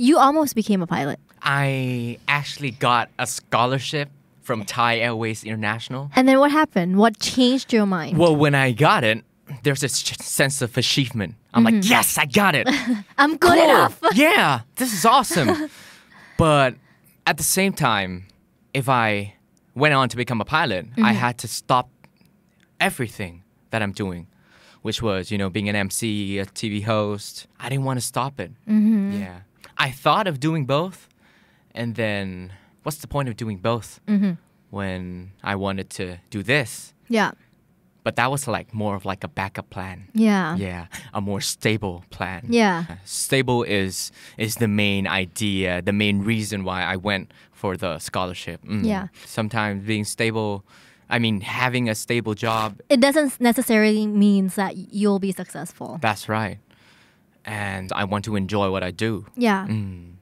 You almost became a pilot. I actually got a scholarship from Thai Airways International. And then what happened? What changed your mind? Well, when I got it, there's this sense of achievement. I'm mm-hmm. like, yes, I got it. I'm good cool. enough. yeah, this is awesome. but at the same time, if I went on to become a pilot, mm-hmm. I had to stop everything that I'm doing, which was, you know, being an MC, a TV host. I didn't want to stop it. Mm-hmm. Yeah. I thought of doing both, and then what's the point of doing both mm-hmm. when I wanted to do this? Yeah. But that was like more of like a backup plan. Yeah. Yeah, a more stable plan. Yeah. Uh, stable is is the main idea, the main reason why I went for the scholarship. Mm. Yeah. Sometimes being stable I mean, having a stable job. It doesn't necessarily means that you'll be successful. That's right and I want to enjoy what I do. Yeah. Mm.